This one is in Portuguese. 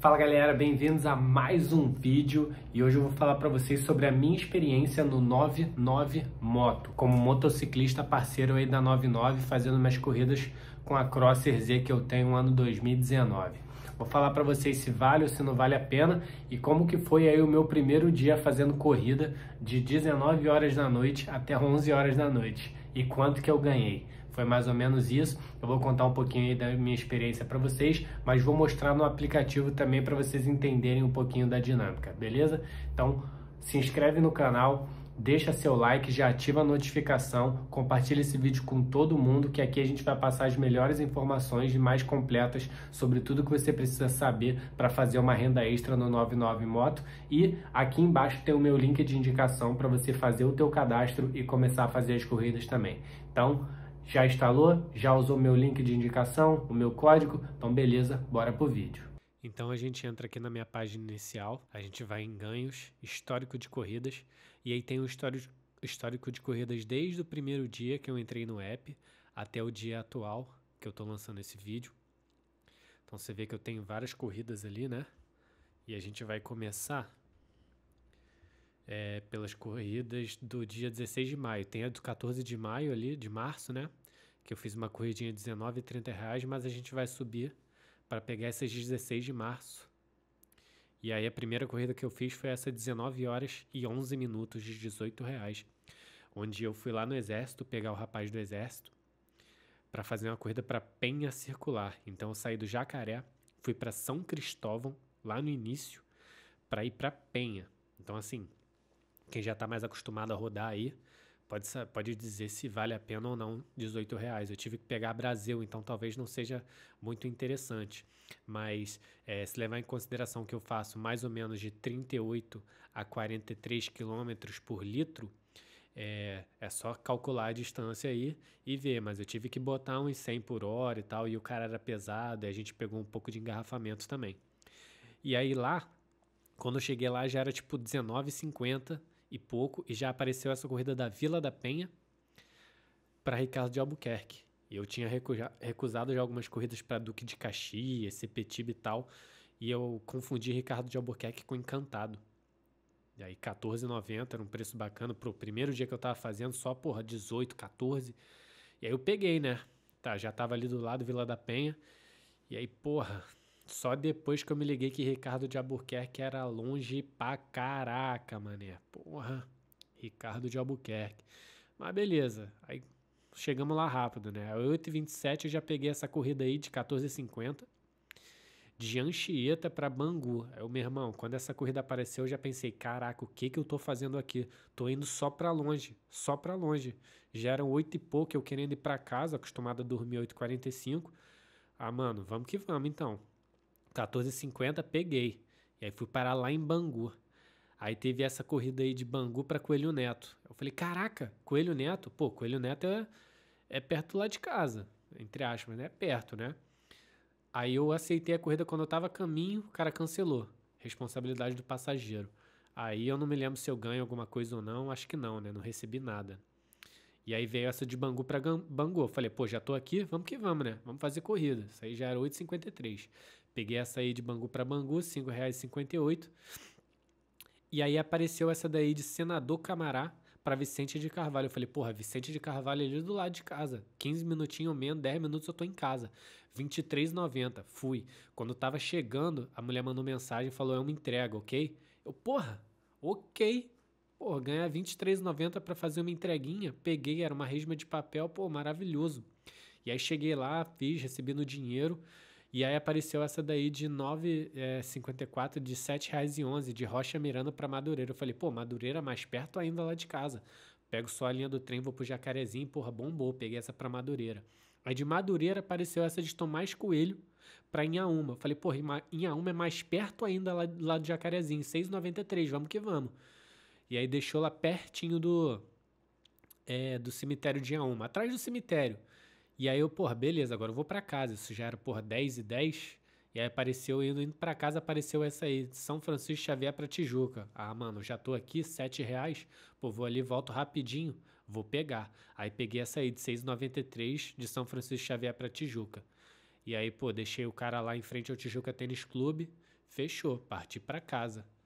Fala galera, bem-vindos a mais um vídeo e hoje eu vou falar para vocês sobre a minha experiência no 99 Moto, como motociclista parceiro aí da 99, fazendo minhas corridas com a Crosser Z que eu tenho no ano 2019. Vou falar para vocês se vale ou se não vale a pena e como que foi aí o meu primeiro dia fazendo corrida de 19 horas da noite até 11 horas da noite e quanto que eu ganhei. Foi mais ou menos isso. Eu vou contar um pouquinho da minha experiência para vocês, mas vou mostrar no aplicativo também para vocês entenderem um pouquinho da dinâmica, beleza? Então, se inscreve no canal, deixa seu like, já ativa a notificação, compartilha esse vídeo com todo mundo, que aqui a gente vai passar as melhores informações e mais completas sobre tudo que você precisa saber para fazer uma renda extra no 99 Moto. E aqui embaixo tem o meu link de indicação para você fazer o teu cadastro e começar a fazer as corridas também. Então, já instalou? Já usou meu link de indicação? O meu código? Então beleza, bora pro vídeo. Então a gente entra aqui na minha página inicial, a gente vai em ganhos, histórico de corridas, e aí tem o histórico, de corridas desde o primeiro dia que eu entrei no app até o dia atual que eu estou lançando esse vídeo. Então você vê que eu tenho várias corridas ali, né? E a gente vai começar é, pelas corridas do dia 16 de maio. Tem a do 14 de maio ali, de março, né? Que eu fiz uma corridinha de R$19,30, reais, mas a gente vai subir para pegar essas 16 de março. E aí a primeira corrida que eu fiz foi essa 19 horas e 11 minutos de 18 reais, onde eu fui lá no exército pegar o rapaz do exército para fazer uma corrida para Penha Circular. Então eu saí do Jacaré, fui para São Cristóvão lá no início para ir para Penha. Então assim, quem já está mais acostumado a rodar aí pode, pode dizer se vale a pena ou não 18 reais. Eu tive que pegar Brasil, então talvez não seja muito interessante. Mas é, se levar em consideração que eu faço mais ou menos de 38 a 43 quilômetros por litro, é, é só calcular a distância aí e ver. Mas eu tive que botar uns 100 por hora e tal, e o cara era pesado, e a gente pegou um pouco de engarrafamento também. E aí lá, quando eu cheguei lá já era tipo 50 e pouco e já apareceu essa corrida da Vila da Penha para Ricardo de Albuquerque. E eu tinha recusado já algumas corridas para Duque de Caxias, Sepetiba e tal, e eu confundi Ricardo de Albuquerque com Encantado. E aí 14,90 era um preço bacana pro primeiro dia que eu tava fazendo, só porra 18, 14. E aí eu peguei, né? Tá, já tava ali do lado Vila da Penha. E aí, porra, só depois que eu me liguei que Ricardo de Albuquerque era longe pra caraca, mané. Porra, Ricardo de Albuquerque. Mas beleza, aí chegamos lá rápido, né? 8h27 eu já peguei essa corrida aí de 14h50 de Anchieta para Bangu. o meu irmão, quando essa corrida apareceu, eu já pensei, caraca, o que que eu tô fazendo aqui? Tô indo só para longe, só para longe. Já eram oito e pouco, eu querendo ir para casa, acostumado a dormir 8h45. Ah, mano, vamos que vamos então. 14,50 peguei. E aí fui parar lá em Bangu. Aí teve essa corrida aí de Bangu para Coelho Neto. Eu falei, caraca, Coelho Neto? Pô, Coelho Neto é, é perto lá de casa, entre aspas, né? É perto, né? Aí eu aceitei a corrida quando eu tava a caminho, o cara cancelou. Responsabilidade do passageiro. Aí eu não me lembro se eu ganho alguma coisa ou não, acho que não, né? Não recebi nada. E aí veio essa de Bangu para Bangu. Eu falei, pô, já tô aqui, vamos que vamos, né? Vamos fazer corrida. Isso aí já era 8h53. Peguei essa aí de Bangu para Bangu, R$ 5,58. E aí apareceu essa daí de Senador Camará para Vicente de Carvalho. Eu falei, porra, Vicente de Carvalho é ali do lado de casa. 15 minutinhos ou menos, 10 minutos eu tô em casa. 23,90. Fui. Quando tava chegando, a mulher mandou mensagem e falou: é uma entrega, ok? Eu, porra, ok. Pô, ganhar 23,90 para fazer uma entreguinha. Peguei, era uma resma de papel, pô, maravilhoso. E aí cheguei lá, fiz, recebi no dinheiro. E aí apareceu essa daí de 9,54 eh, de R$ 7,11 de Rocha Miranda para Madureira. Eu falei, pô, Madureira é mais perto ainda lá de casa. Pego só a linha do trem, vou pro Jacarezinho, porra, bombou, peguei essa para Madureira. Aí de Madureira apareceu essa de Tomás Coelho para Inhaúma. Eu falei, porra, Inhaúma é mais perto ainda lá, lá do Jacarezinho, 6,93, vamos que vamos. E aí deixou lá pertinho do é, do cemitério de Inhaúma, atrás do cemitério. E aí eu, porra, beleza, agora eu vou para casa. Isso já era, porra, 10 e 10. E aí apareceu, indo, indo para casa, apareceu essa aí, São Francisco Xavier para Tijuca. Ah, mano, já tô aqui, 7 reais. Pô, vou ali, volto rapidinho, vou pegar. Aí peguei essa aí de 6,93 de São Francisco Xavier para Tijuca. E aí, pô, deixei o cara lá em frente ao Tijuca Tênis Clube, fechou, parti para casa.